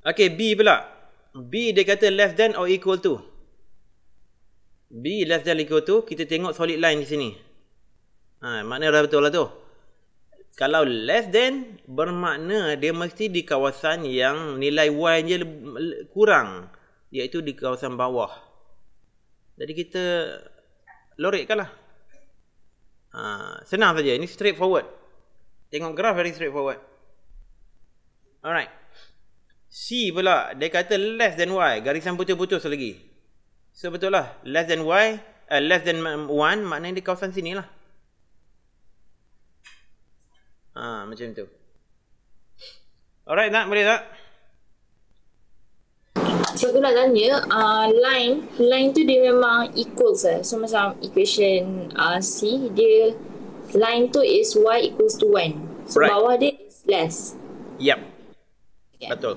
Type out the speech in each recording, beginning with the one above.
Okay, B pula. B dia kata less than or equal to. B less than equal to. Kita tengok solid line di sini. Ha, makna dah betul lah tu. Kalau less than, bermakna dia mesti di kawasan yang nilai Y-nya kurang. Iaitu di kawasan bawah. Jadi kita lorikkan lah. Ha, senang saja. Ini straight forward. Tengok graf very straight forward. Alright. C pula dia kata less than Y garisan putus-putus lagi. So betul lah less than Y uh, less than 1 maknanya di kawasan sini lah. Ha, macam tu. Alright nak boleh tak? Cikgu nak tanya, uh, line line tu dia memang equals eh. So macam equation uh, C, dia line tu is y equals to 1. So right. bawah dia is less. Yep kan? Betul.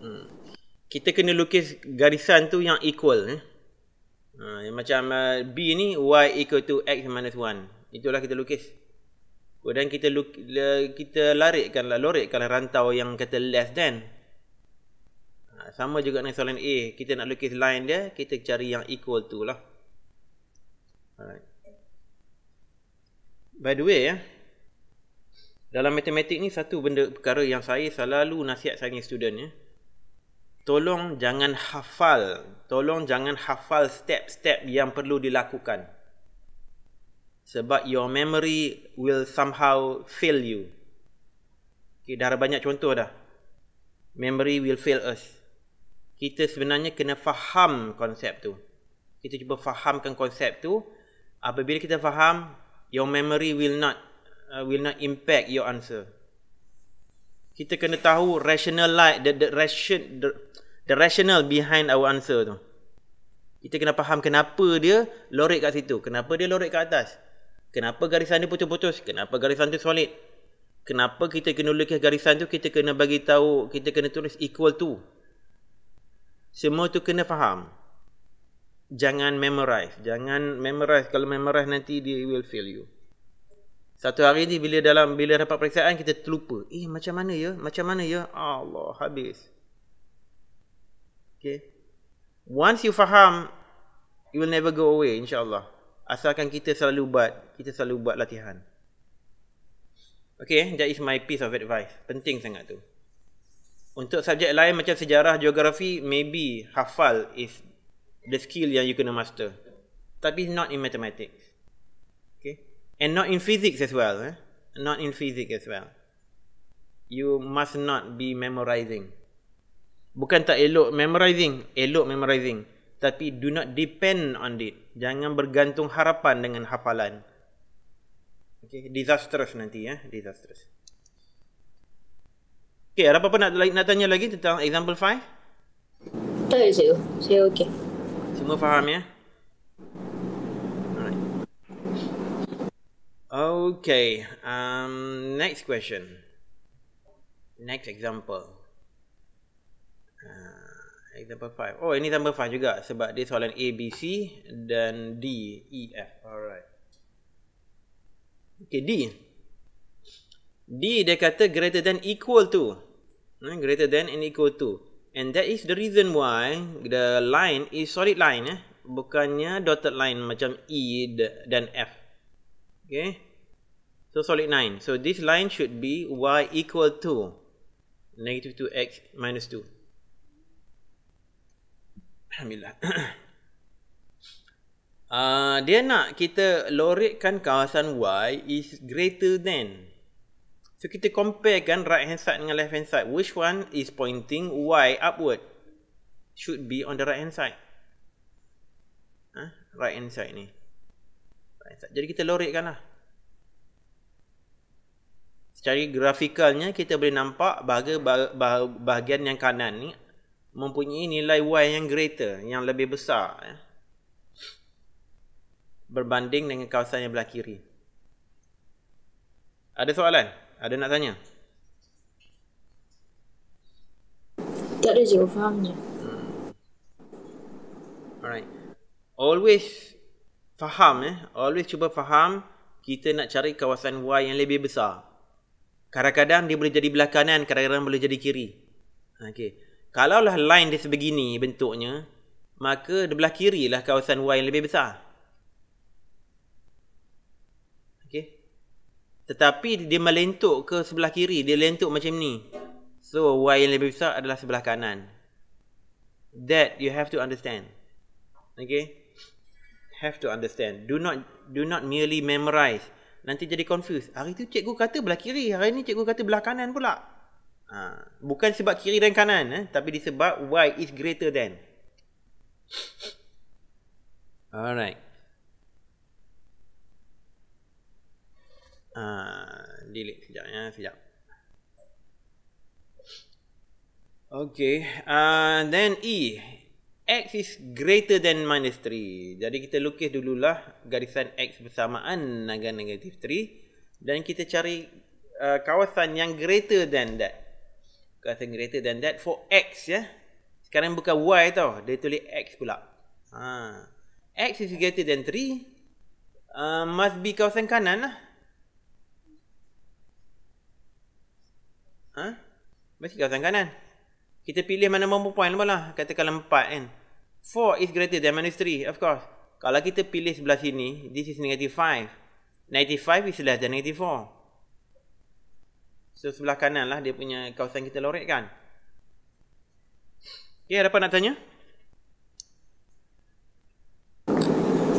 Hmm. Kita kena lukis garisan tu yang equal. Eh? Ha, yang macam uh, B ni, Y equal to X minus 1. Itulah kita lukis. Kemudian kita lukis, uh, kita larikkan, lah, lorikkan lah rantau yang kata less than. Ha, sama juga dengan soalan A. Kita nak lukis line dia, kita cari yang equal tu lah. Alright. By the way, Eh? dalam matematik ni satu benda perkara yang saya selalu nasihat saya student ya. Tolong jangan hafal, tolong jangan hafal step-step yang perlu dilakukan. Sebab your memory will somehow fail you. Okay, dah ada banyak contoh dah. Memory will fail us. Kita sebenarnya kena faham konsep tu. Kita cuba fahamkan konsep tu. Apabila kita faham, your memory will not uh, will not impact your answer. Kita kena tahu rational light the the ration the, the rational behind our answer tu. Kita kena faham kenapa dia lorek kat situ, kenapa dia lorek kat atas. Kenapa garisan dia putus-putus? Kenapa garisan tu solid? Kenapa kita kena lukis garisan tu kita kena bagi tahu kita kena tulis equal to. Semua tu kena faham. Jangan memorize, jangan memorize kalau memorize nanti dia will fail you. Satu hari ni bila dalam bila dapat periksaan kita terlupa. Eh macam mana ya? Macam mana ya? Allah habis. Okay. Once you faham you will never go away insyaallah. Asalkan kita selalu buat, kita selalu buat latihan. Okay, eh? that is my piece of advice. Penting sangat tu. Untuk subjek lain macam sejarah, geografi, maybe hafal is the skill yang you kena master. Tapi not in mathematics and not in physics as well eh? not in physics as well you must not be memorizing bukan tak elok memorizing elok memorizing tapi do not depend on it jangan bergantung harapan dengan hafalan okay disastrous nanti ya eh? disastrous okay ada apa-apa nak nak tanya lagi tentang example 5 tak saya saya okay semua faham ya eh? Okay, um, next question. Next example. Uh, example five. Oh, ini tambah five juga sebab dia soalan A, B, C dan D, E, F. Alright. Okay, D. D, dia kata greater than equal to. Eh, greater than and equal to. And that is the reason why the line is solid line. Eh? Bukannya dotted line macam E dan F okay so solid 9 so this line should be y equal to negative 2x minus 2 Alhamdulillah uh, dia nak kita loritkan kawasan y is greater than so kita compare kan right hand side dengan left hand side which one is pointing y upward should be on the right hand side huh? right hand side ni jadi kita lorekkan lah. Secara grafikalnya kita boleh nampak bahagian yang kanan ni mempunyai nilai Y yang greater, yang lebih besar. Ya. Berbanding dengan kawasan yang belah kiri. Ada soalan? Ada nak tanya? Tak ada je, faham je. Hmm. Alright. Always faham eh always cuba faham kita nak cari kawasan Y yang lebih besar kadang-kadang dia boleh jadi belakangan, kadang-kadang boleh jadi kiri okey lah line dia sebegini bentuknya maka di belah kiri lah kawasan Y yang lebih besar okey tetapi dia melentuk ke sebelah kiri dia lentuk macam ni so Y yang lebih besar adalah sebelah kanan that you have to understand okey have to understand. Do not do not merely memorize. Nanti jadi confused. Hari tu cikgu kata belah kiri, hari ni cikgu kata belah kanan pula. Ha, bukan sebab kiri dan kanan eh, tapi disebab why is greater than. Alright. Ah, delete sekejap ya, sekejap. Okay, uh, then E. X is greater than minus 3 Jadi kita lukis dululah garisan X bersamaan dengan negatif 3 Dan kita cari uh, kawasan yang greater than that Kawasan greater than that for X ya Sekarang bukan Y tau, dia tulis X pula ha. X is greater than 3 uh, Must be kawasan kanan lah ha? Mesti kawasan kanan kita pilih mana-mana point lah malah. Katakanlah empat, kan. 4 is greater than minus three, of course. Kalau kita pilih sebelah sini, this is negative five. Negative five is less than negative four. So, sebelah kanan lah dia punya kawasan kita lorek kan. Okay, ada apa nak tanya?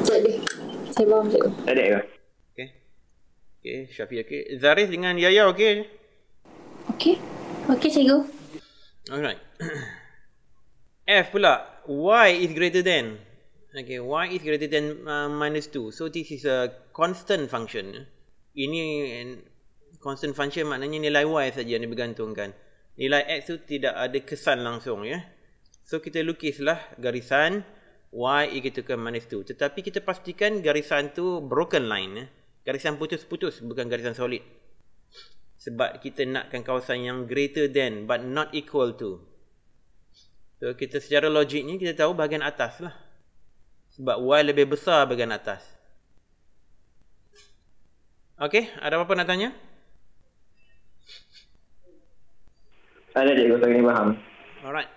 Tak ada. Saya bawa macam tu. Tak ada ke? Okay. Okay, Syafiq okay. Zaris dengan Yaya okay? Okay. Okay, cikgu. Okay. Alright. F pula. Y is greater than. Okay. Y is greater than uh, minus 2. So, this is a constant function. Ini an constant function maknanya nilai Y saja yang digantungkan. Nilai X tu tidak ada kesan langsung. ya. So, kita lukislah garisan Y equal to minus 2. Tetapi kita pastikan garisan tu broken line. Ya. Garisan putus-putus bukan garisan solid sebab kita nakkan kawasan yang greater than but not equal to. So kita secara logiknya kita tahu bahagian atas lah. Sebab Y lebih besar bahagian atas. Okay, ada apa-apa nak tanya? Ada dia, kalau tak kena faham. Alright.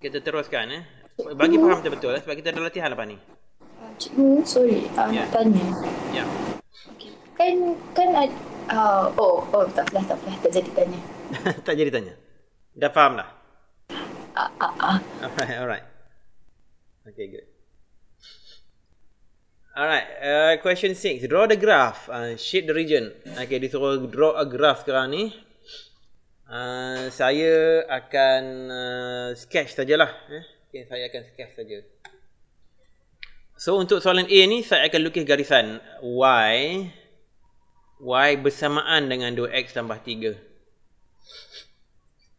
Kita teruskan eh. Bagi faham betul-betul eh, sebab kita ada latihan lepas ni. Ah, cikgu, sorry. Uh, ah, yeah. tanya. Ya. Yeah. Okay. Kan, kan Uh, oh, oh, tak pula, tak pula. Tak jadi tanya. tak jadi tanya? Dah faham dah? Uh, uh, uh. Alright, alright. Okay, good. Alright, uh, question 6. Draw the graph. Uh, shape the region. Okay, dia suruh draw a graph sekarang ni. Uh, saya akan uh, sketch sajalah. Eh? Okay, saya akan sketch saja. So, untuk soalan A ni, saya akan lukis garisan Y. Y bersamaan dengan 2X tambah 3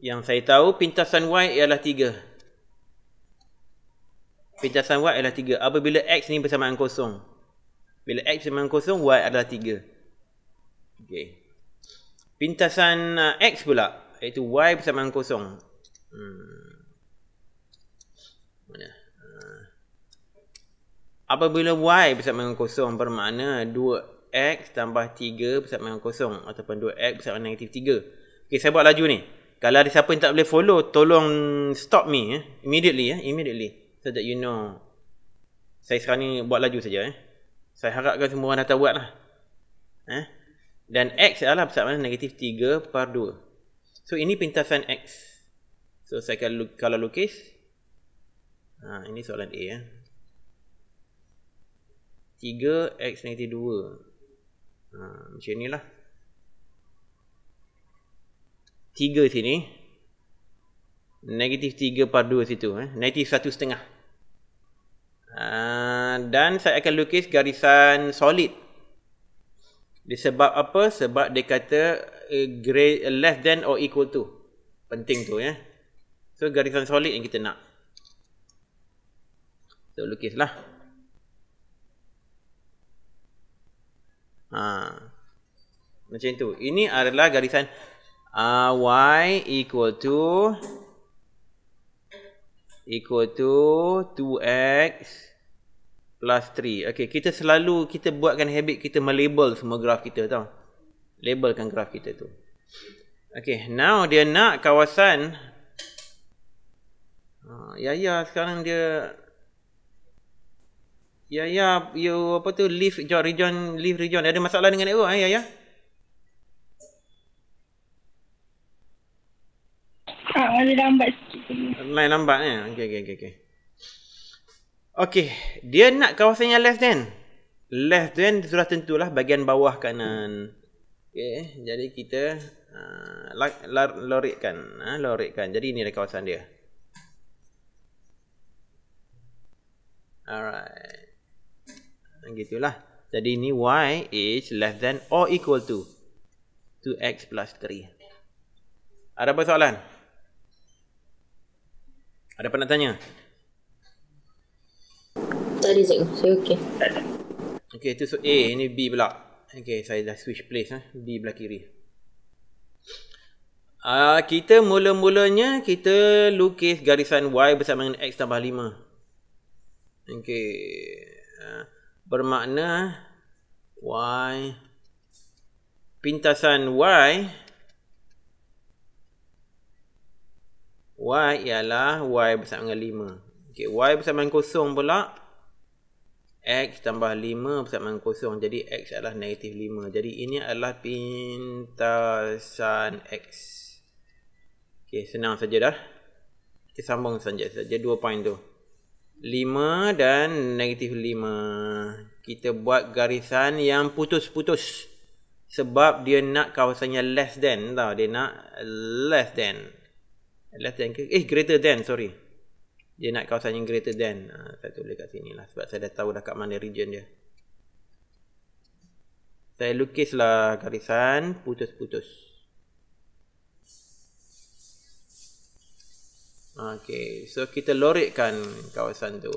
Yang saya tahu pintasan Y ialah 3 Pintasan Y ialah 3 Apabila X ni bersamaan kosong Bila X bersamaan kosong Y adalah 3 okay. Pintasan uh, X pula Iaitu Y bersamaan kosong hmm. Mana? Uh. Apabila Y bersamaan kosong bermakna 2x tambah 3 bersama dengan kosong ataupun 2x bersama dengan negatif 3. Okey, saya buat laju ni. Kalau ada siapa yang tak boleh follow, tolong stop me eh. immediately. Eh. immediately So that you know. Saya sekarang ni buat laju saja. Eh. Saya harapkan semua orang dah tahu buat lah. Eh. Dan x adalah bersama dengan negatif 3 per 2. So ini pintasan x. So saya akan kalau lukis. Ha, ini soalan A. Eh. 3x negatif 2 ha, macam ni lah tiga sini negatif tiga par dua situ eh. negatif satu setengah ha, dan saya akan lukis garisan solid disebab apa? sebab dia kata uh, less than or equal to penting tu ya eh. so garisan solid yang kita nak so lukislah. Ha. Macam tu. Ini adalah garisan uh, y equal to equal to 2x plus 3. Okey, kita selalu kita buatkan habit kita melabel semua graf kita tau. Labelkan graf kita tu. Okey, now dia nak kawasan Ya, ya, sekarang dia Ya ya, you apa tu leave region region leave region. Ada masalah dengan network eh ya ya. Ah, ada lambat sikit. Lain lambat eh. Okey okey okey okey. dia nak kawasan yang left then. Left then sudah tentulah bahagian bawah kanan. Okey, jadi kita uh, lorikkan, uh, lorikkan. Jadi ini kawasan dia. Alright. Gitulah. Jadi ni y is less than or equal to 2x plus 3. Ada apa soalan? Ada apa nak tanya? Tak ada cikgu. Saya okey. Okey, itu so A. Ini B pula. Okey, saya dah switch place. Eh. B belah kiri. Uh, kita mula-mulanya kita lukis garisan Y bersama dengan X tambah 5. Okey. Uh, bermakna y pintasan y y ialah y bersama dengan 5 okay, y bersama dengan kosong pula x tambah 5 bersama dengan kosong jadi x adalah negatif 5 jadi ini adalah pintasan x Okay, senang saja dah. Kita sambung saja saja dua point tu. 5 dan negatif 5. Kita buat garisan yang putus-putus. Sebab dia nak kawasannya less than. Tahu? Dia nak less than. Less than ke? Eh, greater than. Sorry. Dia nak kawasan yang greater than. Ha, saya tulis kat sini lah. Sebab saya dah tahu dah kat mana region dia. Saya lukislah garisan putus-putus. Okay, so kita lorikkan kawasan tu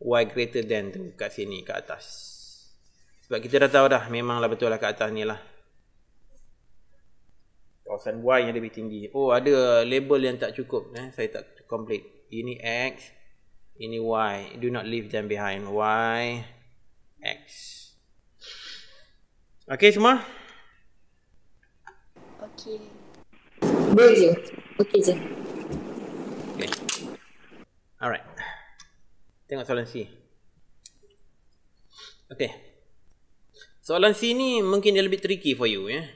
Y greater than tu kat sini, kat atas Sebab kita dah tahu dah, memanglah betul lah kat atas ni lah Kawasan Y yang lebih tinggi Oh, ada label yang tak cukup eh? Saya tak complete Ini X, ini Y Do not leave them behind Y, X Okay, semua? Okay Boleh je, okay je Alright. Tengok soalan C. Okay. Soalan C ni mungkin dia lebih tricky for you. Yeah?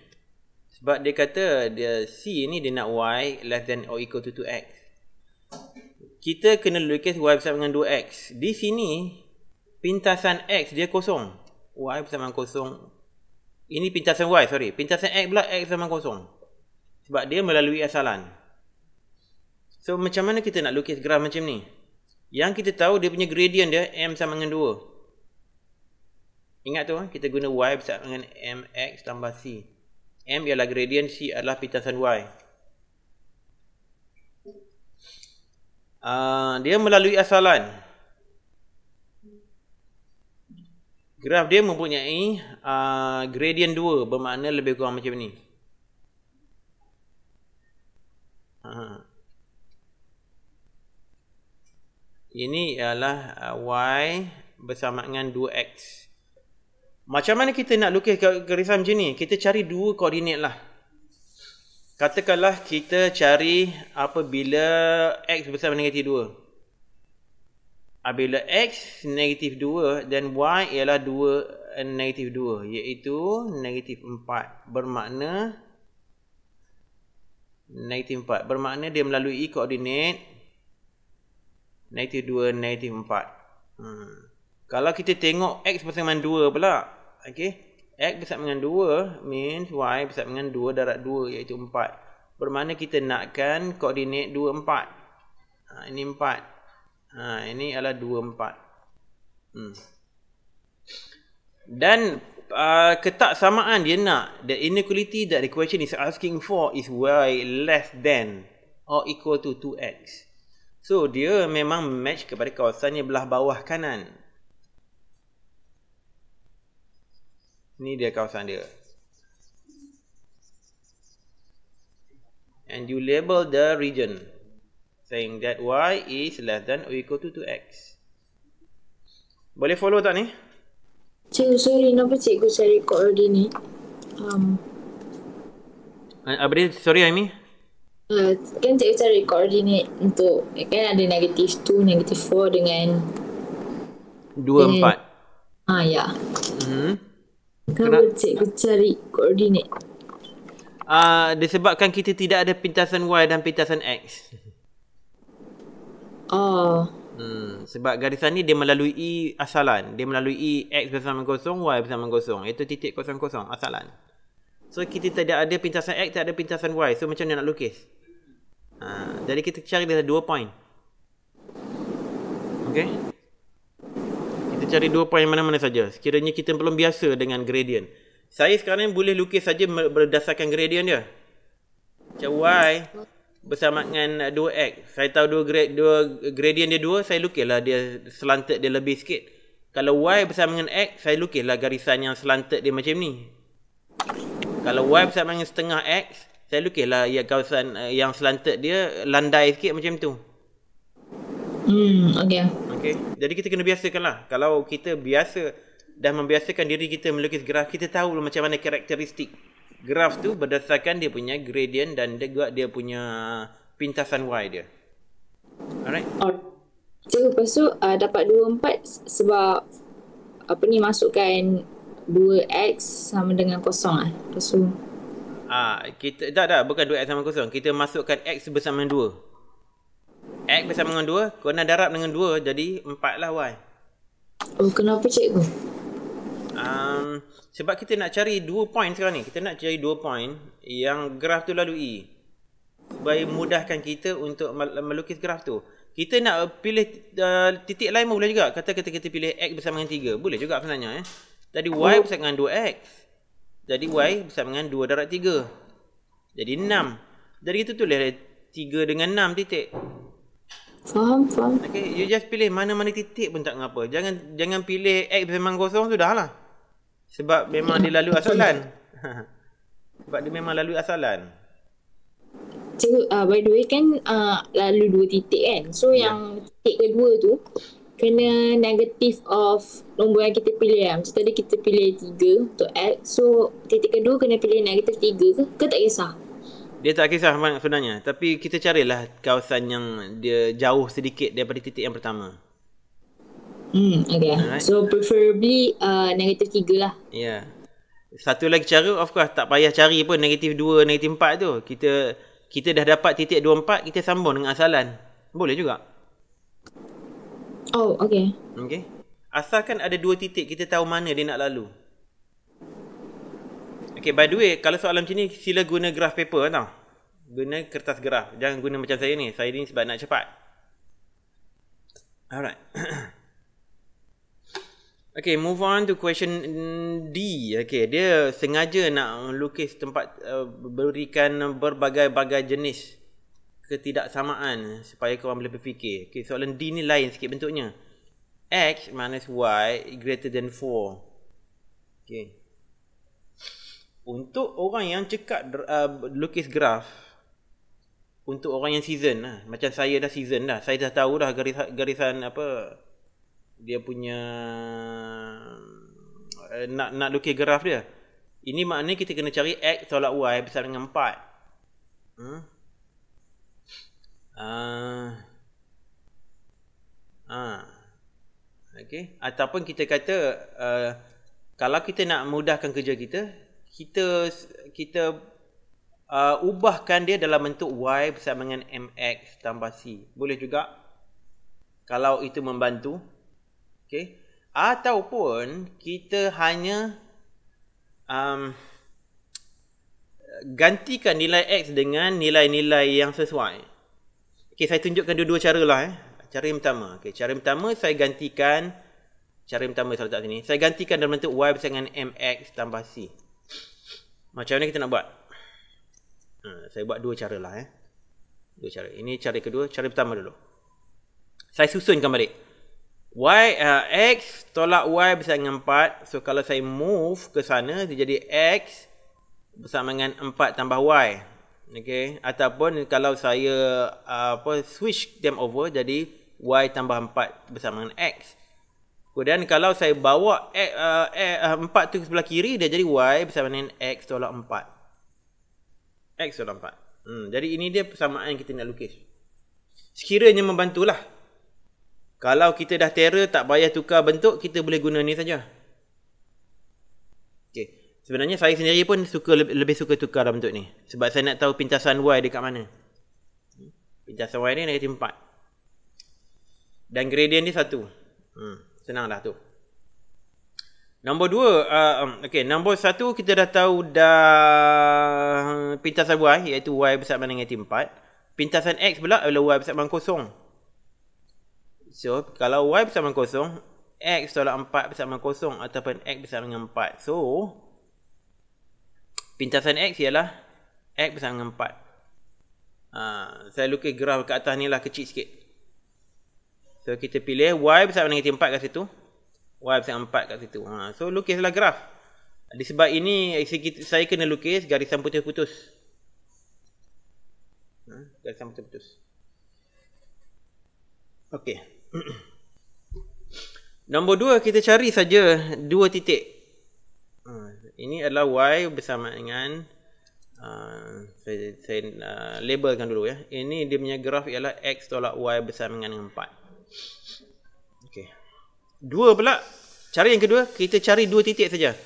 Sebab dia kata dia C ni dia nak Y less than or equal to 2X. Kita kena lukis Y bersama dengan 2X. Di sini, pintasan X dia kosong. Y bersama kosong. Ini pintasan Y, sorry. Pintasan X pula X bersama kosong. Sebab dia melalui asalan. So macam mana kita nak lukis graf macam ni? Yang kita tahu dia punya gradient dia m sama dengan 2. Ingat tu eh? kita guna y sama dengan mx tambah c. M ialah gradient, c adalah pintasan y. Uh, dia melalui asalan Graf dia mempunyai uh, Gradient 2 Bermakna lebih kurang macam ni uh, Ini ialah uh, y bersama dengan 2x. Macam mana kita nak lukis garisan macam ni? Kita cari dua koordinat lah. Katakanlah kita cari apabila x bersama negatif 2. Apabila x negatif 2 dan y ialah 2 eh, negatif 2 iaitu negatif 4. Bermakna negatif 4. Bermakna dia melalui koordinat Hmm. Kalau kita tengok X bersama dengan 2 pula. Okay. X bersama dengan 2 means Y bersama dengan 2 darat 2 iaitu 4. Bermakna kita nakkan koordinat 2, 4. Ha, ini 4. Ha, ini adalah 2, 4. Hmm. Dan uh, ketak samaan dia nak. The inequality that the question is asking for is Y less than or equal to 2X. So dia memang match kepada kawasannya belah bawah kanan. Ni dia kawasan dia. And you label the region saying that y is less than or equal to 2x. Boleh follow tak ni? Cikgu, sorry. Kenapa cikgu cari koordinat? Um. Uh, sorry, Amy. Ah, kan cikgu cari koordinat untuk kan ada negatif 2, negatif 4 dengan 2, dengan, 4. Ha, ah, ya. Hmm. Kenapa Kena... cikgu cari koordinat? Uh, ah, disebabkan kita tidak ada pintasan Y dan pintasan X. Oh. Hmm, sebab garisan ni dia melalui asalan. Dia melalui X bersama kosong, Y bersama kosong. Iaitu titik kosong-kosong, asalan. So kita tidak ada pintasan X, tidak ada pintasan Y. So macam mana nak lukis? Ha, jadi kita cari dia dua point. Okey. Kita cari dua point mana-mana saja. Sekiranya kita belum biasa dengan gradient. Saya sekarang boleh lukis saja berdasarkan gradient dia. Macam Y bersama dengan 2X. Saya tahu dua, gra- dua gradient dia dua, saya lukislah dia slanted dia lebih sikit. Kalau Y bersama dengan X, saya lukislah garisan yang slanted dia macam ni. Kalau Y bersama dengan setengah X, saya lukis lah ya, eh, yang kawasan yang slanted dia landai sikit macam tu. Hmm, okey. Okey. Jadi kita kena biasakan lah. Kalau kita biasa dah membiasakan diri kita melukis graf, kita tahu lah macam mana karakteristik graf tu berdasarkan dia punya gradient dan dia juga dia punya pintasan Y dia. Alright. Oh, Jadi lepas tu uh, dapat 2.4 sebab apa ni masukkan 2x sama dengan kosong lah. Lepas tu Ah, kita tak tak bukan dua x sama kosong. Kita masukkan x bersama dua X bersama dengan 2, kena darab dengan dua jadi empat lah y. Oh, kenapa cikgu? Um, sebab kita nak cari dua point sekarang ni. Kita nak cari dua point yang graf tu lalu i Supaya mudahkan kita untuk melukis graf tu. Kita nak pilih uh, titik lain pun boleh juga. Kata kita kita pilih x bersama dengan 3. Boleh juga sebenarnya eh. Tadi y oh. bersama dengan 2x. Jadi Y bersama dengan 2 darat 3. Jadi 6. Jadi kita tulis 3 dengan 6 titik. Faham, faham. Okay, you just pilih mana-mana titik pun tak mengapa. Jangan jangan pilih X memang kosong, lah. Sebab memang dia lalu asalan. Sebab dia memang lalu asalan. Cikgu, uh, by the way kan uh, lalu dua titik kan. So yeah. yang titik kedua tu, kena negatif of nombor yang kita pilih lah. Macam tadi kita pilih tiga untuk add. So titik kedua kena pilih negatif tiga. ke? Ke tak kisah? Dia tak kisah Ahmad sebenarnya. Tapi kita carilah kawasan yang dia jauh sedikit daripada titik yang pertama. Hmm, okay. Alright. So preferably uh, negatif 3 lah. Ya. Yeah. Satu lagi cara, of course tak payah cari pun negatif dua, negatif empat tu. Kita kita dah dapat titik dua empat kita sambung dengan asalan. Boleh juga. Oh, okay. Okay. Asalkan ada dua titik, kita tahu mana dia nak lalu. Okay, by the way, kalau soalan macam ni, sila guna graph paper tau. Guna kertas graph. Jangan guna macam saya ni. Saya ni sebab nak cepat. Alright. okay, move on to question D. Okay, dia sengaja nak lukis tempat uh, berikan berbagai-bagai jenis ketidaksamaan supaya korang boleh berfikir. Okay, soalan D ni lain sikit bentuknya. X minus Y greater than 4. Okay. Untuk orang yang cekat uh, lukis graf, untuk orang yang season lah. Macam saya dah season dah. Saya dah tahu dah garis, garisan apa dia punya uh, nak nak lukis graf dia. Ini maknanya kita kena cari X tolak Y besar dengan 4. Hmm? Ah. Uh, uh. Okey, ataupun kita kata uh, kalau kita nak mudahkan kerja kita, kita kita uh, ubahkan dia dalam bentuk y bersama dengan mx tambah c. Boleh juga kalau itu membantu. Okey. Ataupun kita hanya um, gantikan nilai x dengan nilai-nilai yang sesuai. Okey, saya tunjukkan dua-dua cara lah eh. Cara yang pertama. Okey, cara pertama saya gantikan cara yang pertama saya letak sini. Saya gantikan dalam bentuk y bersama dengan mx tambah c. Macam mana kita nak buat? Ha, saya buat dua cara lah eh. Dua cara. Ini cara kedua, cara pertama dulu. Saya susunkan balik. Y uh, x tolak y bersama dengan 4. So kalau saya move ke sana dia jadi x bersama dengan 4 tambah y okay ataupun kalau saya uh, apa switch them over jadi y tambah 4 bersama dengan x kemudian kalau saya bawa x, uh, x, uh, 4 tu ke sebelah kiri dia jadi y bersama dengan x tolak 4 x tolak 4 hmm, jadi ini dia persamaan yang kita nak lukis sekiranya membantulah kalau kita dah terror tak payah tukar bentuk kita boleh guna ni saja Sebenarnya saya sendiri pun suka lebih suka tukar dalam bentuk ni. Sebab saya nak tahu pintasan Y dekat mana. Pintasan Y ni negatif 4. Dan gradient dia satu Hmm, senang dah tu. Nombor dua, Uh, um, okay, nombor satu kita dah tahu dah pintasan Y. Iaitu Y besar mana negatif 4. Pintasan X pula adalah Y besar mana kosong. So, kalau Y besar mana kosong. X tolak 4 besar mana kosong. Ataupun X besar mana 4. So, Pintasan X ialah X bersama dengan 4 ha, Saya lukis graf kat atas ni lah kecil sikit So kita pilih Y bersama dengan 4 kat situ Y bersama 4 kat situ ha, So lukislah graf Disebab ini saya kena lukis garisan putus-putus ha, Garisan putus-putus Okay Nombor dua kita cari saja dua titik ini adalah y bersama dengan uh, saya, saya uh, labelkan dulu ya ini dia punya graf ialah x tolak y bersama dengan 4 okey dua pula Cari yang kedua kita cari dua titik saja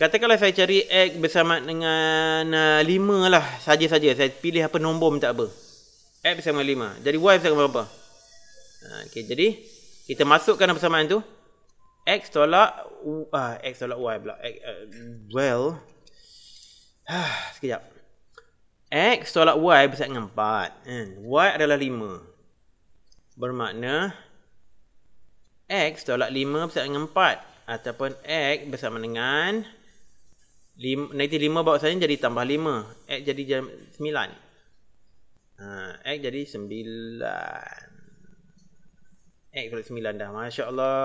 katakanlah saya cari x bersama dengan uh, lah saja-saja saya pilih apa nombor pun tak apa x bersama 5 jadi y bersama berapa uh, okey jadi kita masukkan persamaan tu X tolak uh, X tolak Y pula X, uh, Well uh, Sekejap X tolak Y bersama dengan 4 And hmm, Y adalah 5 Bermakna X tolak 5 bersama dengan 4 Ataupun X bersama dengan 5, Negatif 5 bawah saya jadi tambah 5 X jadi 9 uh, ha, X jadi 9 Eh, Ayat sembilan dah. Masya Allah.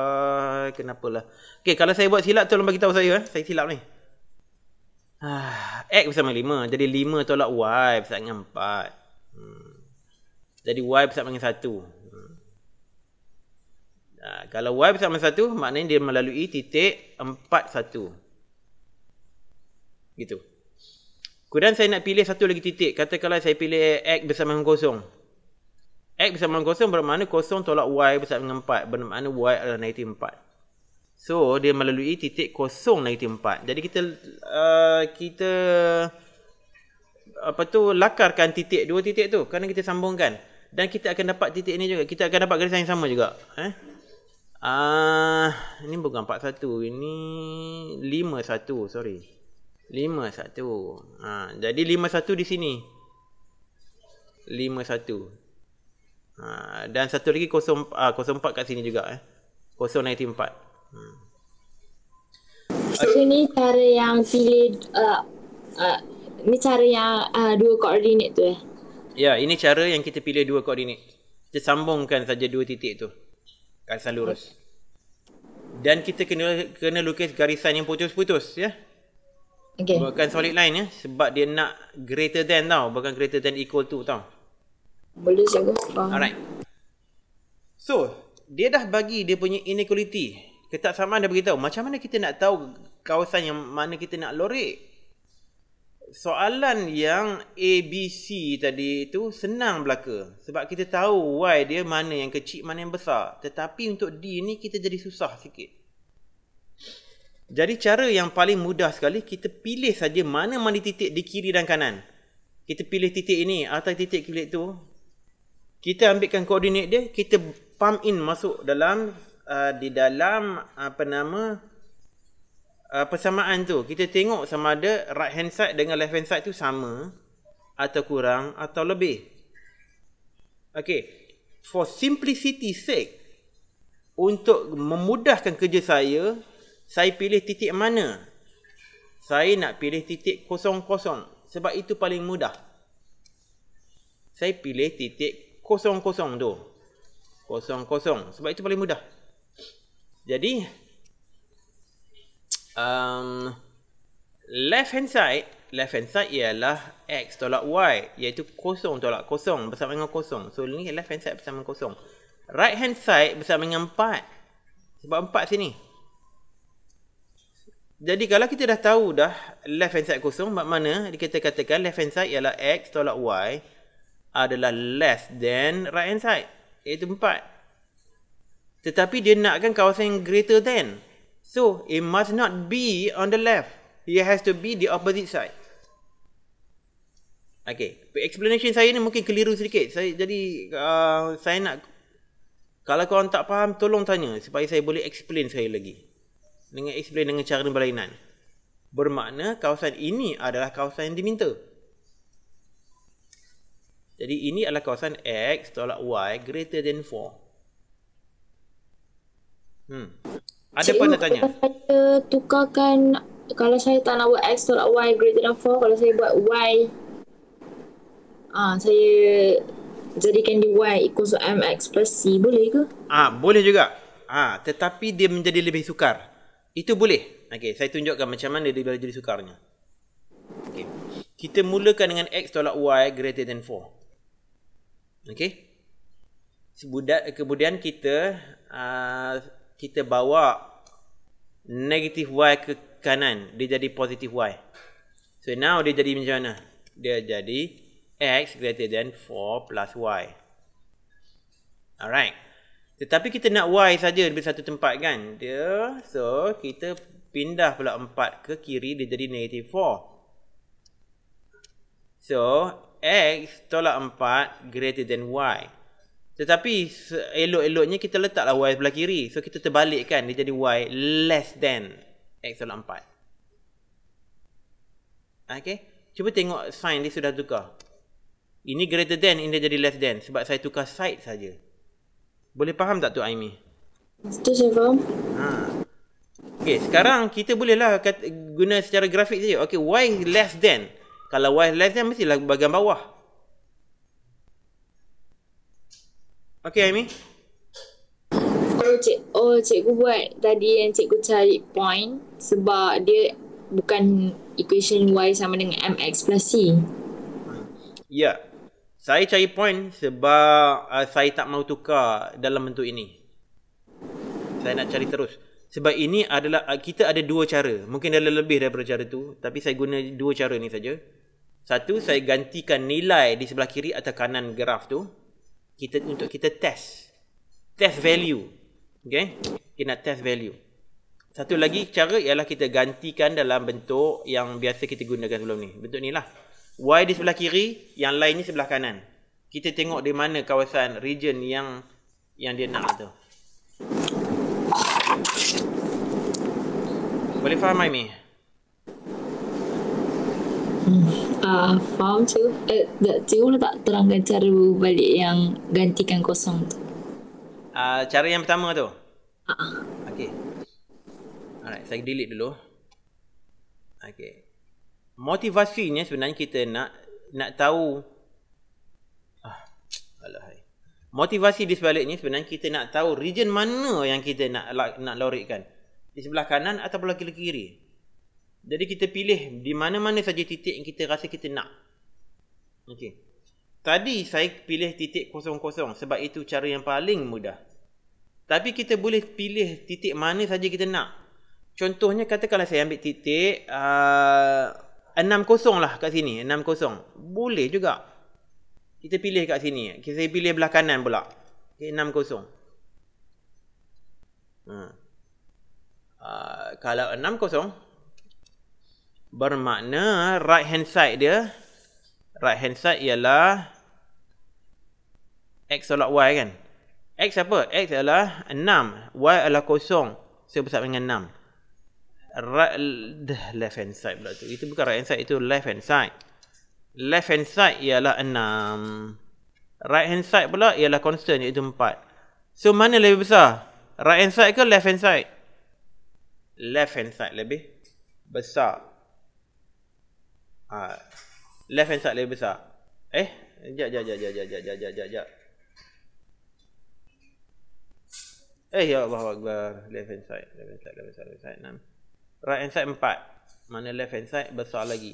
Kenapalah. Okay, kalau saya buat silap, tolong bagi tahu saya. Eh. Saya silap ni. Ah, X bersama 5. Jadi 5 tolak Y bersama dengan 4. Hmm. Jadi Y bersama dengan 1. Hmm. Ah, kalau Y bersama dengan 1, maknanya dia melalui titik 4, 1. Gitu. Kemudian saya nak pilih satu lagi titik. Katakanlah saya pilih X bersama dengan X bersama dengan kosong bermakna kosong tolak Y bersama dengan 4. Bermakna Y adalah negatif 4. So, dia melalui titik kosong negatif 4. Jadi, kita uh, kita apa tu lakarkan titik dua titik tu. Kerana kita sambungkan. Dan kita akan dapat titik ni juga. Kita akan dapat garis yang sama juga. Eh? Uh, ini bukan 41. Ini 51. Sorry. 51. Uh, ah, jadi, 51 di sini. 51. Ha, dan satu lagi 04 uh, 04 kat sini juga eh. 094. Hmm. So okay. ni cara yang pilih uh, ah, uh, ah, ni cara yang uh, dua koordinat tu eh. Ya, ini cara yang kita pilih dua koordinat. Kita sambungkan saja dua titik tu. Garisan lurus. Dan kita kena kena lukis garisan yang putus-putus ya. Okay. Bukan solid line ya sebab dia nak greater than tau, bukan greater than equal to tau. Boleh je ke? Alright. So, dia dah bagi dia punya inequality. Ketaksamaan dia beritahu. Macam mana kita nak tahu kawasan yang mana kita nak lorik? Soalan yang ABC tadi itu senang belaka. Sebab kita tahu why dia mana yang kecil, mana yang besar. Tetapi untuk D ni kita jadi susah sikit. Jadi cara yang paling mudah sekali, kita pilih saja mana-mana titik di kiri dan kanan. Kita pilih titik ini atau titik kiri tu kita ambilkan koordinat dia kita pump in masuk dalam uh, di dalam apa nama uh, persamaan tu kita tengok sama ada right hand side dengan left hand side tu sama atau kurang atau lebih okey for simplicity sake untuk memudahkan kerja saya saya pilih titik mana saya nak pilih titik kosong-kosong sebab itu paling mudah saya pilih titik kosong-kosong tu. Kosong-kosong. Sebab itu paling mudah. Jadi, um, left hand side, left hand side ialah x tolak y. Iaitu kosong tolak kosong bersama dengan kosong. So, ini left hand side bersama kosong. Right hand side bersama dengan 4. Sebab 4 sini. Jadi, kalau kita dah tahu dah left hand side kosong, maknanya kita katakan left hand side ialah x tolak y adalah less than right hand side iaitu 4 tetapi dia nakkan kawasan yang greater than so it must not be on the left He has to be the opposite side Okay, explanation saya ni mungkin keliru sedikit. Saya jadi uh, saya nak kalau korang tak faham tolong tanya supaya saya boleh explain saya lagi. Dengan explain dengan cara berlainan. Bermakna kawasan ini adalah kawasan yang diminta. Jadi ini adalah kawasan X tolak Y greater than 4. Hmm. Ada apa nak tanya? Kalau saya tukarkan, kalau saya tak nak buat X tolak Y greater than 4, kalau saya buat Y, ah uh, saya jadikan di Y equals to MX plus C, boleh ke? Ah boleh juga. Ah tetapi dia menjadi lebih sukar. Itu boleh. Okay, saya tunjukkan macam mana dia boleh jadi sukarnya. Okey. Kita mulakan dengan X tolak Y greater than 4. Okey. Sebudak kemudian kita uh, kita bawa negatif y ke kanan, dia jadi positif y. So now dia jadi macam mana? Dia jadi x greater than 4 plus y. Alright. Tetapi kita nak y saja di satu tempat kan? Dia so kita pindah pula 4 ke kiri dia jadi negative 4. So x tolak 4 greater than y. Tetapi elok-eloknya kita letaklah y sebelah kiri. So kita terbalikkan dia jadi y less than x tolak 4. Okay. Cuba tengok sign dia sudah tukar. Ini greater than, ini jadi less than. Sebab saya tukar side saja. Boleh faham tak tu Aimi? Setuju saya faham. Ha. Okay, sekarang kita bolehlah kata, guna secara grafik saja. Okay, y less than. Kalau wildlife dia mesti lah bahagian bawah. Okay Amy. Oh, cik, oh cikgu buat tadi yang cikgu cari point sebab dia bukan equation y sama dengan mx plus c. Ya. Yeah. Saya cari point sebab uh, saya tak mau tukar dalam bentuk ini. Saya nak cari terus. Sebab ini adalah, uh, kita ada dua cara. Mungkin ada lebih daripada cara tu. Tapi saya guna dua cara ni saja. Satu saya gantikan nilai di sebelah kiri atau kanan graf tu kita untuk kita test test value. okay? Kita nak test value. Satu lagi cara ialah kita gantikan dalam bentuk yang biasa kita gunakan sebelum ni. Bentuk ni lah. Y di sebelah kiri, yang lain ni sebelah kanan. Kita tengok di mana kawasan region yang yang dia nak tu. Boleh faham, Aimee? Ah, hmm. uh, faham cikgu. Eh, tak, cikgu boleh tak terangkan cara balik yang gantikan kosong tu? Ah, cara yang pertama tu? Ah. Okey. Alright, saya delete dulu. Okey. Motivasinya sebenarnya kita nak nak tahu ah, alah eh. Motivasi di sebaliknya sebenarnya kita nak tahu region mana yang kita nak nak lorikkan. Di sebelah kanan atau belah kiri? Jadi kita pilih di mana-mana saja titik yang kita rasa kita nak. Okey. Tadi saya pilih titik kosong-kosong sebab itu cara yang paling mudah. Tapi kita boleh pilih titik mana saja kita nak. Contohnya katakanlah saya ambil titik ah, enam uh, kosong lah kat sini. Enam kosong. Boleh juga. Kita pilih kat sini. Kita pilih belah kanan pula. Enam okay, kosong. Hmm. Uh, kalau enam kosong, bermakna right hand side dia right hand side ialah x tolak y kan x apa x ialah 6 y ialah kosong saya bersama dengan 6 right left hand side pula tu itu bukan right hand side itu left hand side left hand side ialah 6 right hand side pula ialah constant iaitu 4 so mana lebih besar right hand side ke left hand side left hand side lebih besar Ha. Left hand side lebih besar. Eh, jap jap jap jap jap jap jap jap jap. Eh, ya Allah Akbar. Left hand side, left hand side, left hand side, left Right hand side empat. Mana left hand side besar lagi.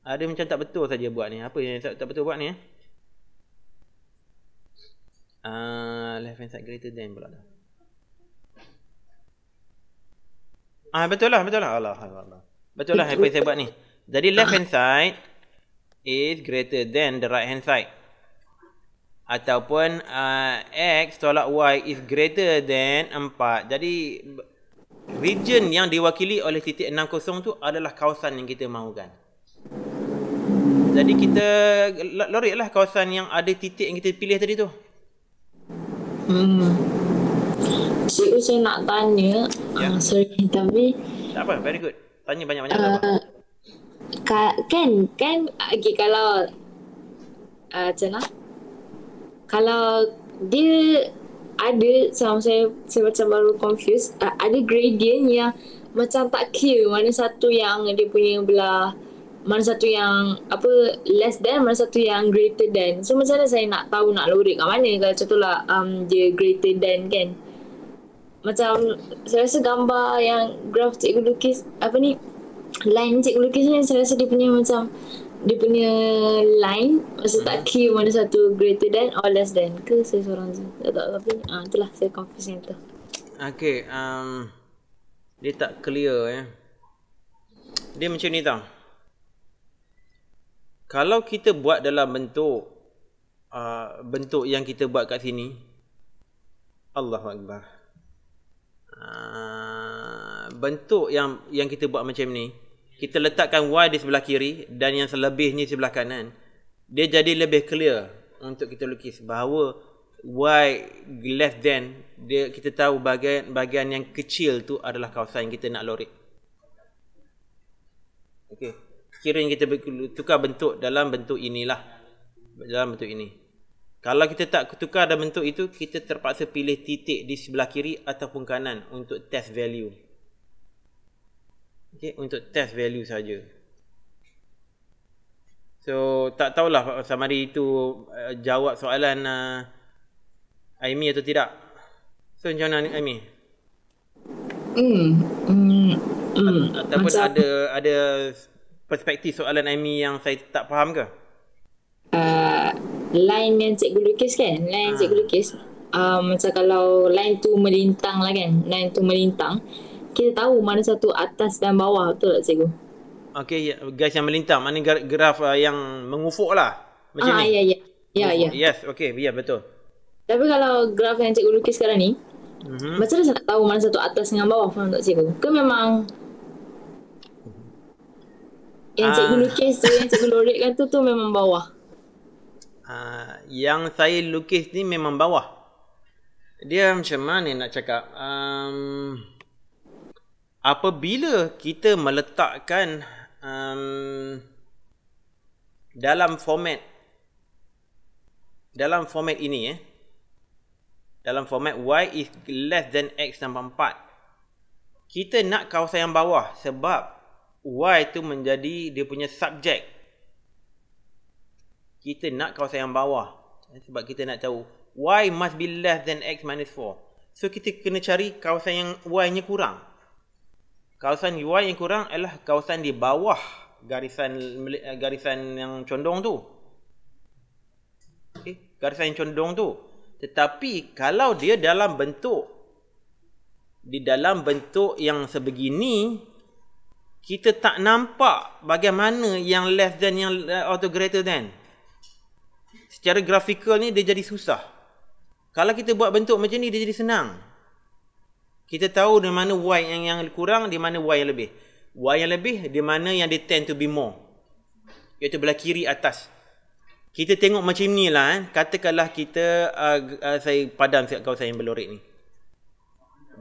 Ada macam tak betul saja buat ni. Apa yang tak, betul buat ni? Eh? Uh, left hand side greater than pula dah. Ah betul lah betul lah Allah Allah. Betul lah apa yang saya buat ni. Jadi left hand side is greater than the right hand side. Ataupun uh, X tolak Y is greater than 4. Jadi region yang diwakili oleh titik 60 tu adalah kawasan yang kita mahukan. Jadi kita lorik lah kawasan yang ada titik yang kita pilih tadi tu. Hmm. Cikgu saya nak tanya. Yeah. Ya. Uh, sorry tapi. Tak apa. Very good. Tanya banyak-banyak uh, ka, Kan Kan okay, Kalau uh, Macam lah Kalau Dia Ada Sama saya Saya macam baru confuse uh, Ada gradient yang Macam tak clear Mana satu yang Dia punya belah Mana satu yang Apa Less than Mana satu yang greater than So macam mana saya nak tahu Nak lorik kat mana Kalau contohlah um, Dia greater than kan macam saya rasa gambar yang graf cikgu lukis apa ni line cikgu lukis ni saya rasa dia punya macam dia punya line masa tak hmm. key mana satu greater than or less than ke saya seorang je tak tahu tapi ha, itulah saya confuse yang tu okay um, dia tak clear eh dia macam ni tau kalau kita buat dalam bentuk uh, bentuk yang kita buat kat sini Allahu Akbar Ah, bentuk yang yang kita buat macam ni kita letakkan Y di sebelah kiri dan yang selebihnya sebelah kanan dia jadi lebih clear untuk kita lukis bahawa Y left then dia kita tahu bahagian bahagian yang kecil tu adalah kawasan yang kita nak lorik okey kira yang kita tukar bentuk dalam bentuk inilah dalam bentuk ini kalau kita tak tukar dalam bentuk itu, kita terpaksa pilih titik di sebelah kiri ataupun kanan untuk test value. Okay, untuk test value saja. So, tak tahulah sama ada itu uh, jawab soalan uh, eh, Amy atau tidak. So, macam mana Aimi? Hmm. Hmm. Mm. Ataupun macam... ada, ada perspektif soalan Amy yang saya tak faham ke? Uh, line yang cikgu lukis kan line yang ah. ha. cikgu lukis uh, macam kalau line tu melintang lah kan line tu melintang kita tahu mana satu atas dan bawah betul tak cikgu Okay, ya, guys yang melintang mana graf, uh, yang mengufuk lah macam ah, ni ya ya ya ya yes okey ya yeah, betul tapi kalau graf yang cikgu lukis sekarang ni mm-hmm. macam mana saya nak tahu mana satu atas dengan bawah faham tak cikgu ke memang yang cikgu lukis tu, yang cikgu lorikkan tu, tu memang bawah. Ah, yang saya lukis ni memang bawah. Dia macam mana nak cakap? Um, apabila kita meletakkan um, dalam format dalam format ini eh, dalam format y is less than x tambah empat, kita nak kawasan yang bawah sebab y tu menjadi dia punya subjek kita nak kawasan yang bawah eh, sebab kita nak tahu y must be less than x minus 4 so kita kena cari kawasan yang y-nya kurang kawasan y yang kurang adalah kawasan di bawah garisan eh, garisan yang condong tu okey eh, garisan yang condong tu tetapi kalau dia dalam bentuk di dalam bentuk yang sebegini kita tak nampak bagaimana yang less than yang atau greater than secara grafikal ni dia jadi susah. Kalau kita buat bentuk macam ni dia jadi senang. Kita tahu di mana y yang yang kurang, di mana y yang lebih. Y yang lebih di mana yang dia tend to be more. Iaitu belah kiri atas. Kita tengok macam ni lah. Eh. Katakanlah kita, uh, uh, saya padam siap kawasan yang belorik ni.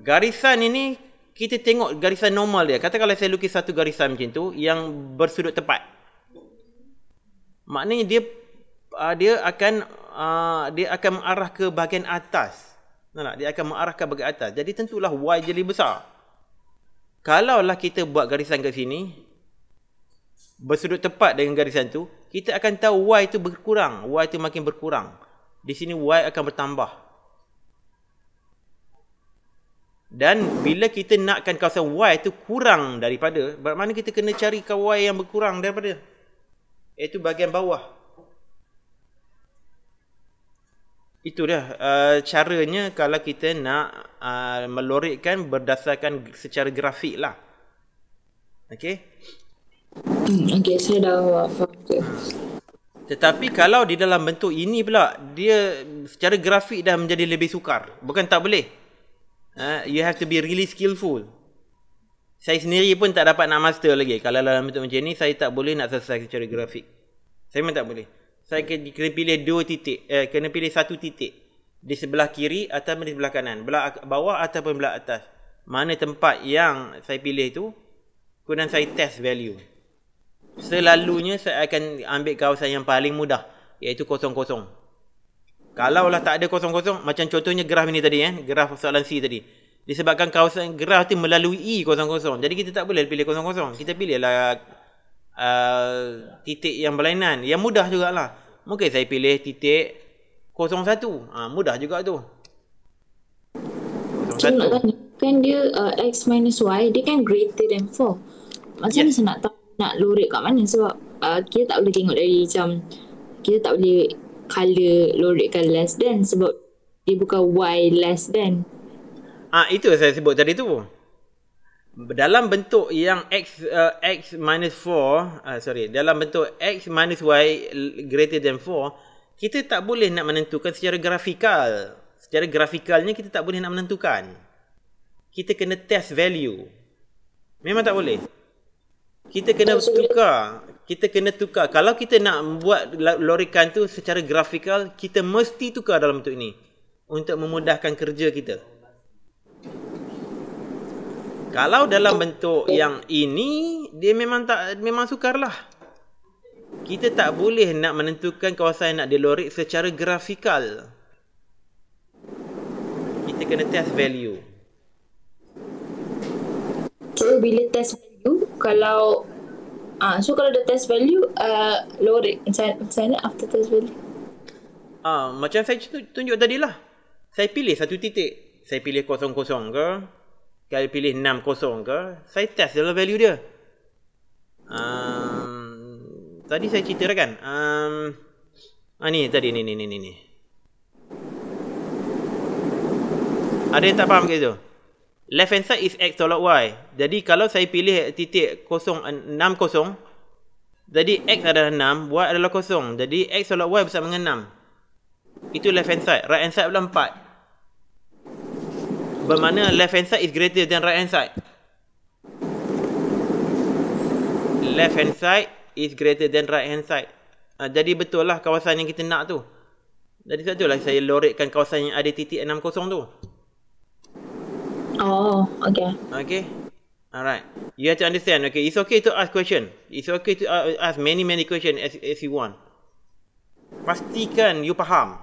Garisan ini, kita tengok garisan normal dia. Katakanlah saya lukis satu garisan macam tu yang bersudut tepat. Maknanya dia uh, dia akan uh, dia akan mengarah ke bahagian atas. Nampak? Dia akan mengarah ke bahagian atas. Jadi tentulah Y jadi besar. Kalaulah kita buat garisan ke sini bersudut tepat dengan garisan tu, kita akan tahu Y itu berkurang, Y itu makin berkurang. Di sini Y akan bertambah. Dan bila kita nakkan kawasan Y itu kurang daripada, bermakna kita kena cari kawasan Y yang berkurang daripada. Iaitu bahagian bawah. Itu dah. Eh, uh, caranya kalau kita nak uh, melorikkan berdasarkan secara grafik lah. Okay. Hmm, okay, saya dah faham tu. Tetapi kalau di dalam bentuk ini pula, dia secara grafik dah menjadi lebih sukar. Bukan tak boleh. Uh, you have to be really skillful. Saya sendiri pun tak dapat nak master lagi. Kalau dalam bentuk macam ni, saya tak boleh nak selesai secara grafik. Saya memang tak boleh saya kena, kena pilih dua titik eh, kena pilih satu titik di sebelah kiri atau di sebelah kanan belah bawah ataupun belah atas mana tempat yang saya pilih tu kemudian saya test value selalunya saya akan ambil kawasan yang paling mudah iaitu kosong-kosong kalau lah tak ada kosong-kosong macam contohnya graf ini tadi eh, graf soalan C tadi disebabkan kawasan graf itu melalui e kosong-kosong jadi kita tak boleh pilih kosong-kosong kita pilihlah Uh, titik yang berlainan yang mudah jugalah mungkin saya pilih titik 01 ah mudah juga tu 01 kan dia uh, x minus y dia kan greater than 4 macam yes. mana saya nak tahu nak lorik kat mana sebab uh, kita tak boleh tengok dari macam kita tak boleh color lorikkan less than sebab dia bukan y less than ah itu saya sebut tadi tu dalam bentuk yang x uh, x minus 4 uh, sorry dalam bentuk x minus y greater than 4 kita tak boleh nak menentukan secara grafikal secara grafikalnya kita tak boleh nak menentukan kita kena test value memang tak boleh kita kena tukar kita kena tukar kalau kita nak buat lorikan tu secara grafikal kita mesti tukar dalam bentuk ini untuk memudahkan kerja kita kalau dalam bentuk yang ini dia memang tak memang sukarlah. Kita tak boleh nak menentukan kawasan yang nak dilorik secara grafikal. Kita kena test value. So bila test value kalau ah uh, so kalau dah test value uh, lorik macam mana after test value? Ah uh, macam saya tunjuk tadi lah. Saya pilih satu titik. Saya pilih kosong-kosong ke? kali pilih 6 kosong ke saya test dulu lah value dia um, tadi saya cerita kan um, ah, ni tadi ni ni ni ni ada yang tak faham ke tu left hand side is x tolak y jadi kalau saya pilih titik kosong 6 kosong jadi x adalah 6 y adalah kosong jadi x tolak y bersama dengan 6 itu left hand side right hand side adalah 4 bermakna left hand side is greater than right hand side left hand side is greater than right hand side uh, jadi betul lah kawasan yang kita nak tu jadi satu lah saya lorekkan kawasan yang ada titik 60 tu oh okay okay Alright. You have to understand, okay? It's okay to ask question. It's okay to uh, ask many many question as as you want. Pastikan you faham.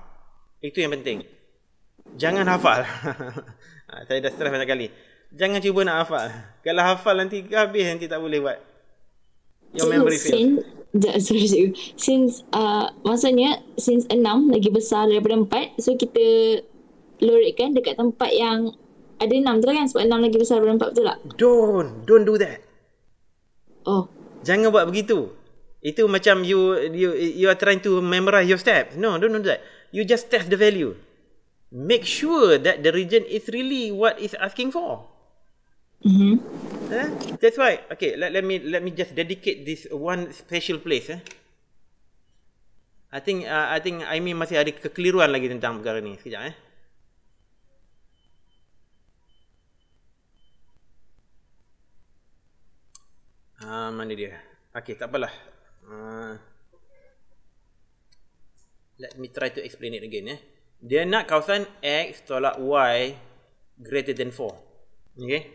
Itu yang penting. Jangan hafal. Ah, saya dah stress banyak kali. Jangan cuba nak hafal. Kalau hafal nanti habis nanti tak boleh buat. Your memory fail. Sorry, Since, uh, maksudnya, since 6 lagi besar daripada 4, so kita lorikkan dekat tempat yang ada 6 tu lah kan? Sebab 6 lagi besar daripada 4 betul tak? Don't. Don't do that. Oh. Jangan buat begitu. Itu macam you you you are trying to memorize your steps. No, don't do that. You just test the value make sure that the region is really what is asking for. Mm-hmm. Eh? That's why. Okay, let, let me let me just dedicate this one special place. Eh? I think uh, I think I mean masih ada kekeliruan lagi tentang perkara ni. Sekejap eh. Ah, uh, mana dia? Okay, tak apalah. Uh, let me try to explain it again. Eh. Dia nak kawasan X tolak Y greater than 4. Okay.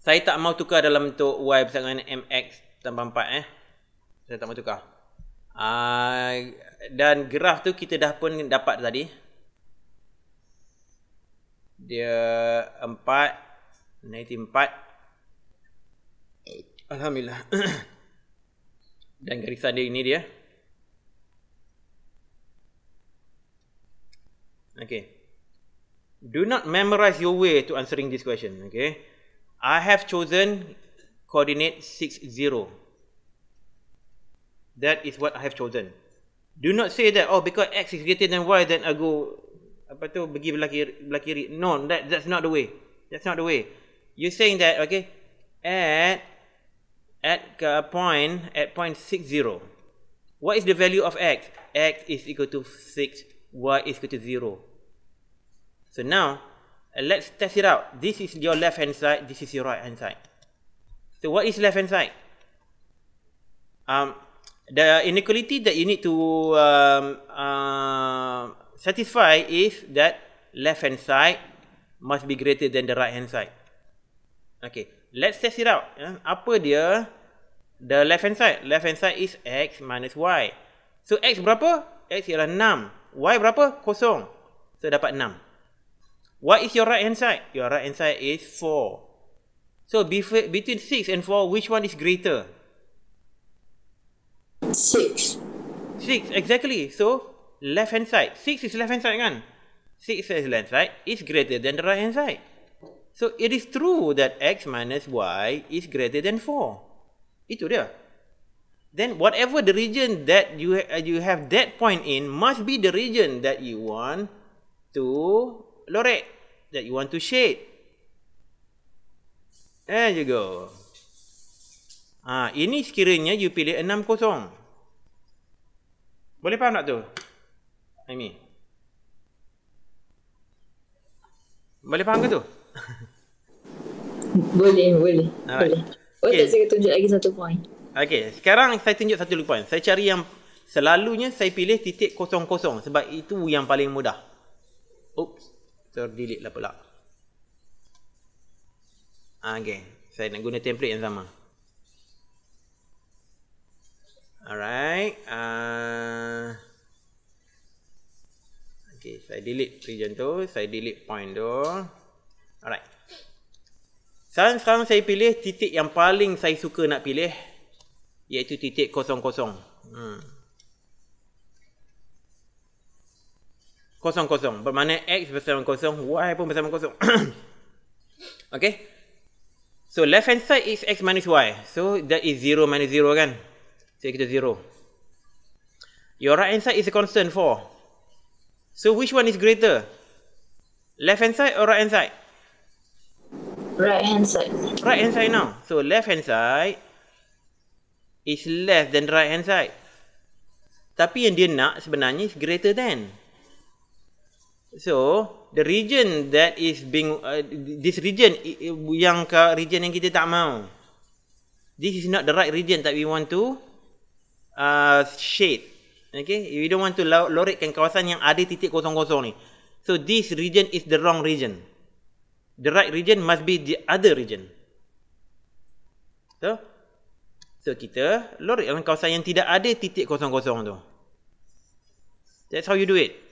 Saya tak mau tukar dalam bentuk Y bersama dengan MX tambah 4 eh. Saya tak mau tukar. Uh, dan graf tu kita dah pun dapat tadi. Dia 4. 94. Alhamdulillah. dan garisan dia ini dia. Okay. Do not memorize your way to answering this question. Okay. I have chosen coordinate 6, 0. That is what I have chosen. Do not say that, oh, because X is greater than Y, then I go, apa tu, pergi belah kiri. No, that, that's not the way. That's not the way. You're saying that, okay, at, at uh, point, at point 6, 0. What is the value of X? X is equal to 6, Y is equal to 0. So now, uh, let's test it out. This is your left hand side, this is your right hand side. So what is left hand side? Um, the inequality that you need to um, uh, satisfy is that left hand side must be greater than the right hand side. Okay, let's test it out. Uh, apa dia? The left hand side. Left hand side is x minus y. So x berapa? X ialah 6. Y berapa? Kosong. So dapat 6. What is your right hand side? Your right hand side is 4. So between 6 and 4, which one is greater? 6. 6, exactly. So left hand side. 6 is left hand side, kan? 6 is left hand side is greater than the right hand side. So it is true that x minus y is greater than 4. Itu dia. Then whatever the region that you, you have that point in must be the region that you want to lorek that you want to shade. There you go. Ha, ini sekiranya you pilih 6 kosong. Boleh faham tak tu? I mean. Boleh faham ke tu? Boleh, boleh. Alright. Boleh. Oh, okay. Oh, tak saya tunjuk lagi satu point. Okay, sekarang saya tunjuk satu lagi point. Saya cari yang selalunya saya pilih titik kosong-kosong sebab itu yang paling mudah. Oops terdelit lah pula. Ha, ah, okay. Saya nak guna template yang sama. Alright. Uh, ah. okay. Saya delete region tu. Saya delete point tu. Alright. Sekarang, sekarang saya pilih titik yang paling saya suka nak pilih. Iaitu titik kosong-kosong. Hmm. kosong-kosong. Bermakna X bersama kosong, Y pun bersama kosong. okay? So, left hand side is X minus Y. So, that is 0 minus 0 kan? So, kita 0. Your right hand side is a constant, 4. So, which one is greater? Left hand side or right hand side? Right hand side. Right hand side now. So, left hand side is less than right hand side. Tapi yang dia nak sebenarnya is greater than. So the region that is being uh, this region yang ke region yang kita tak mau. This is not the right region that we want to uh, shade. Okay, we don't want to lorikkan kawasan yang ada titik kosong-kosong ni. So this region is the wrong region. The right region must be the other region. So, so kita lorikkan kawasan yang tidak ada titik kosong-kosong tu. That's how you do it.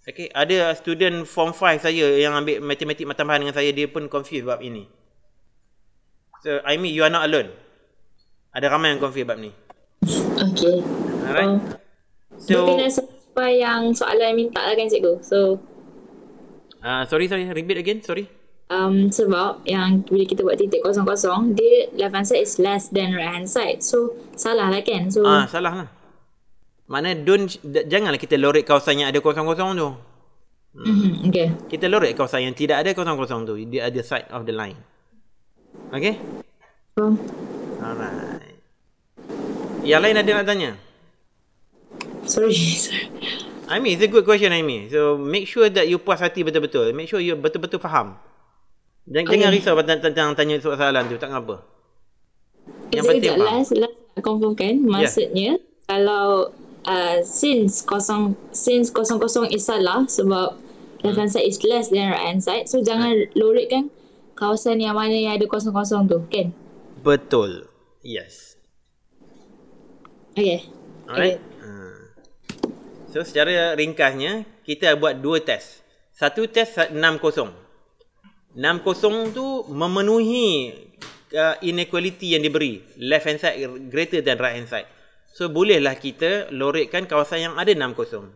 Okay, ada student form 5 saya yang ambil matematik tambahan dengan saya, dia pun confused bab ini. So, I mean you are not alone. Ada ramai yang confused bab ni. Okay. Alright. Uh, so, mungkin ada siapa yang soalan yang minta lah kan cikgu. So, Ah, uh, sorry, sorry. Repeat again, sorry. Um, sebab yang bila kita buat titik kosong-kosong, dia left hand side is less than right hand side. So, salah lah kan? So, ah, uh, salah lah mana don janganlah kita lorik kawasan yang ada kosong-kosong tu. Hmm. Okay. Kita lorik kawasan yang tidak ada kosong-kosong tu. Dia ada side of the line. Okay? Oh. Alright. Yang lain ada nak tanya? Sorry, sorry. I mean, it's a good question, I mean. So, make sure that you puas hati betul-betul. Make sure you betul-betul faham. Jangan, okay. jangan risau tentang tanya soalan tu. Tak apa. Yang penting, last, last, confirmkan. Maksudnya, yeah. kalau Uh, since kosong since kosong is salah sebab left hmm. hand side is less than right hand side so jangan lorikkan kawasan yang mana yang ada kosong kosong tu kan betul yes okay alright okay. Hmm. Uh. so secara ringkasnya kita buat dua test satu test enam kosong enam kosong tu memenuhi uh, inequality yang diberi left hand side greater than right hand side So bolehlah kita lorikkan kawasan yang ada 6 kosong.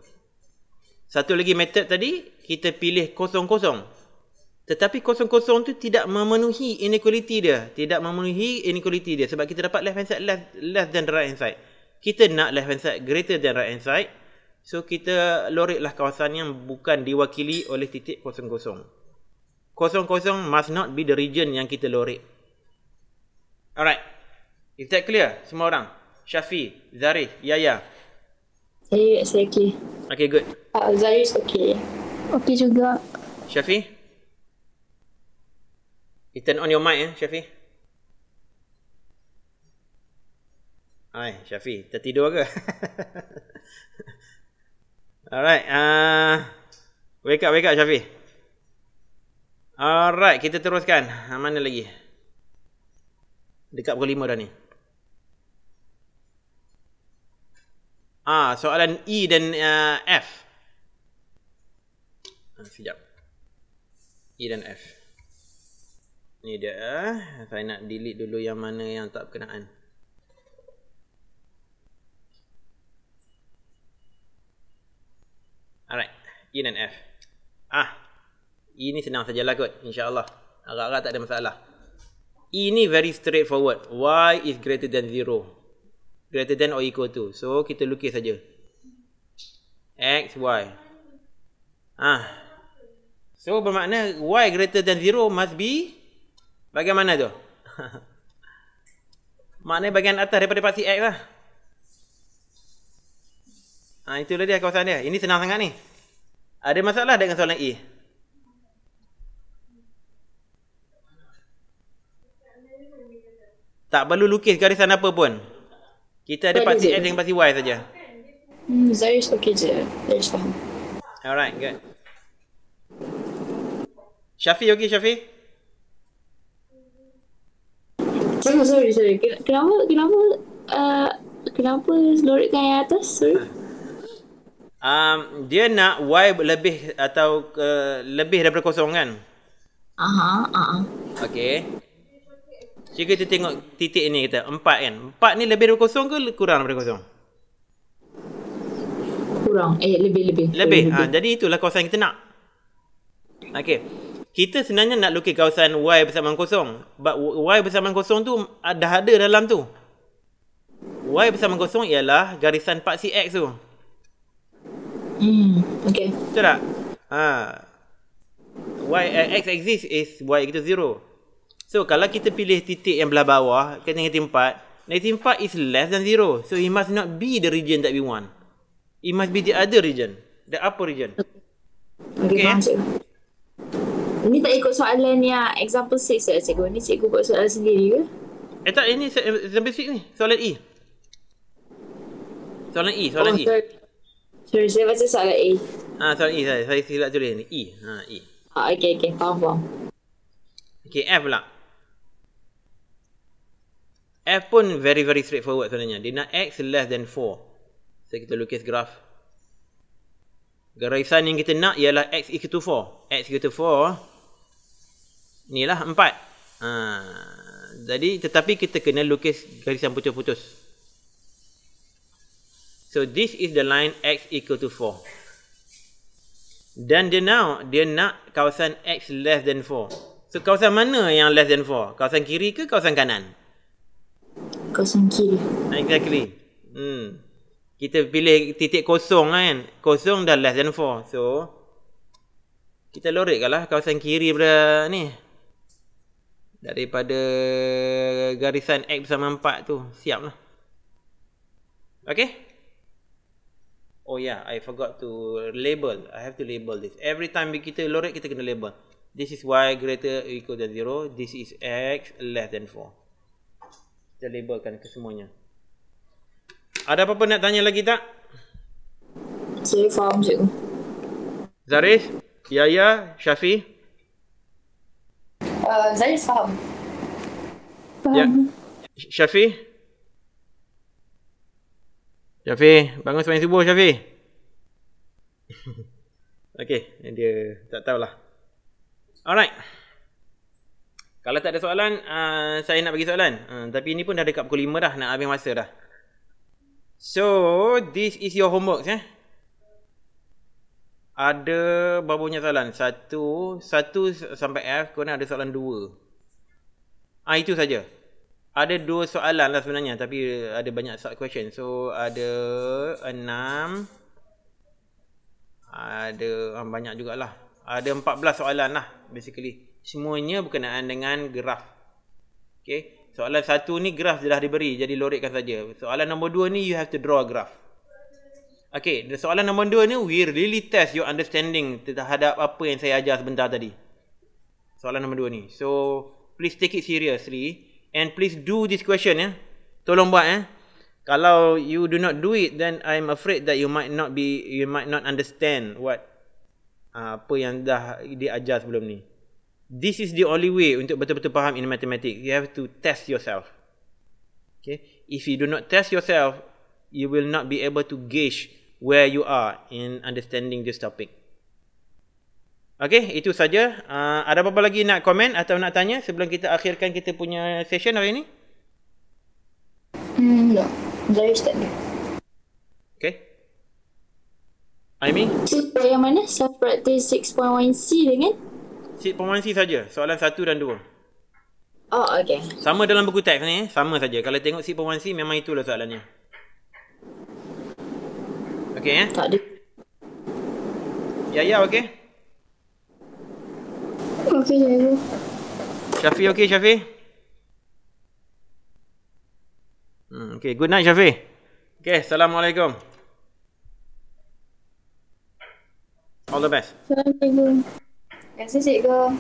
Satu lagi method tadi, kita pilih kosong-kosong. Tetapi kosong-kosong tu tidak memenuhi inequality dia. Tidak memenuhi inequality dia. Sebab kita dapat left hand side less, less than right hand side. Kita nak left hand side greater than right hand side. So kita loriklah kawasan yang bukan diwakili oleh titik kosong-kosong. Kosong-kosong must not be the region yang kita lorik. Alright. Is that clear? Semua orang? Shafi, Zarif, Yaya. Saya saya Okay, Okey, good. Ah, uh, Zarif okay Okey juga. Shafi, You turn on your mic eh, Shafi. Hai, Shafi, tertidur ke? Alright, ah uh, wake up, wake up Shafi. Alright, kita teruskan. mana lagi? Dekat pukul 5 dah ni. Ah, soalan E dan uh, F. Sekejap. E dan F. Ni dia. Eh? Saya nak delete dulu yang mana yang tak berkenaan. Alright. E dan F. Ah. E ni senang sajalah kot. InsyaAllah. Agak-agak tak ada masalah. E ni very straightforward. Y is greater than zero greater than or equal to. So kita lukis saja. X, Y. Ah. So bermakna Y greater than 0 must be bagaimana tu? Mana bagian atas daripada paksi X lah. Ha, itulah dia kawasan dia. Ini senang sangat ni. Ada masalah dengan soalan E? Tak perlu lukis garisan apa pun. Kita ada parti X dengan parti Y saja. Hmm, Zarius okay je. Zarius faham. Alright, good. Syafi okey Syafi? Sorry, sorry, Kenapa, kenapa, uh, kenapa lorikkan yang atas? Sorry. Um, dia nak Y lebih atau uh, lebih daripada kosong kan? Aha, aha. Okay. Jika kita tengok titik ni kita empat kan. Empat ni lebih daripada kosong ke kurang daripada kosong? Kurang. Eh, lebih-lebih. Lebih. lebih. lebih. Ha, jadi itulah kawasan kita nak. Okey. Kita sebenarnya nak lukis kawasan Y bersamaan kosong. But Y bersamaan kosong tu ada ada dalam tu. Y bersamaan kosong ialah garisan paksi X tu. Hmm, okey. Betul tak? Ha. Y, uh, X exist is Y kita zero. So kalau kita pilih titik yang belah bawah kat negatif 4, negatif 4 is less than 0. So it must not be the region that we want. It must be the other region, the upper region. Okay. okay. Ini tak ikut soalan yang example 6 Saya cikgu. Ini cikgu buat soalan sendiri ke? Eh tak, ini example 6 ni. Soalan E. Soalan E, soalan oh, E. Sorry, saya baca soalan E. Ah, soalan E, saya, saya silap tulis ni. E. Ha, e. Oh, okay, okay. Faham, faham. Okay, F pula. F pun very very straightforward sebenarnya. Dia nak X less than 4. So kita lukis graf. Garisan yang kita nak ialah X equal to 4. X equal to 4. Inilah 4. Ha. Jadi tetapi kita kena lukis garisan putus-putus. So this is the line X equal to 4. Dan dia now dia nak kawasan X less than 4. So kawasan mana yang less than 4? Kawasan kiri ke kawasan kanan? kosong kiri. Exactly. Hmm. Kita pilih titik kosong lah kan. Kosong dah less than 4. So, kita lorekkan lah kawasan kiri daripada ni. Daripada garisan X bersama 4 tu. Siap lah. Okay. Oh yeah, I forgot to label. I have to label this. Every time kita lorek, kita kena label. This is Y greater equal than 0. This is X less than 4 kita labelkan kesemuanya. Ada apa-apa nak tanya lagi tak? Saya faham je. Zarif, Yaya, Syafi? Uh, Zarif faham. Faham. Ya. Syafi? Syafi, bangun sepanjang subuh Syafi. Okey, dia tak tahulah. Alright. Kalau tak ada soalan, uh, saya nak bagi soalan. Uh, tapi ini pun dah dekat pukul 5 dah, nak habis masa dah. So, this is your homework. Eh? Ada berapa punya soalan? Satu, satu sampai F, kena ada soalan dua. Ah Itu saja. Ada dua soalan lah sebenarnya, tapi ada banyak sub-question. So, ada enam. Ada ah, banyak jugalah. Ada empat belas soalan lah, basically semuanya berkenaan dengan graf. Okey. Soalan satu ni graf sudah diberi jadi lorikkan saja. Soalan nombor dua ni you have to draw a graph. Okey, soalan nombor dua ni we really test your understanding terhadap apa yang saya ajar sebentar tadi. Soalan nombor dua ni. So, please take it seriously and please do this question ya. Tolong buat eh. Kalau you do not do it then I'm afraid that you might not be you might not understand what ah, apa yang dah diajar sebelum ni. This is the only way untuk betul-betul faham in mathematics. You have to test yourself. Okay? If you do not test yourself, you will not be able to gauge where you are in understanding this topic. Okay, itu saja. Uh, ada apa-apa lagi nak komen atau nak tanya sebelum kita akhirkan kita punya session hari ini? Hmm, no. Saya start Okay. Aimee? Yang mana? Self-practice 6.1C dengan? Cik Pemansi saja soalan satu dan dua. Oh, okey. Sama dalam buku teks ni, eh? sama saja. Kalau tengok Cik Pemansi, memang itulah soalannya. Okey, ya? Eh? Tak ada. Ya, ya, okey? Okey, ya, ya. Syafi, okey, Syafi? Hmm, okey, good night, Syafi. Okey, Assalamualaikum. All the best. Assalamualaikum. 感谢姐哥。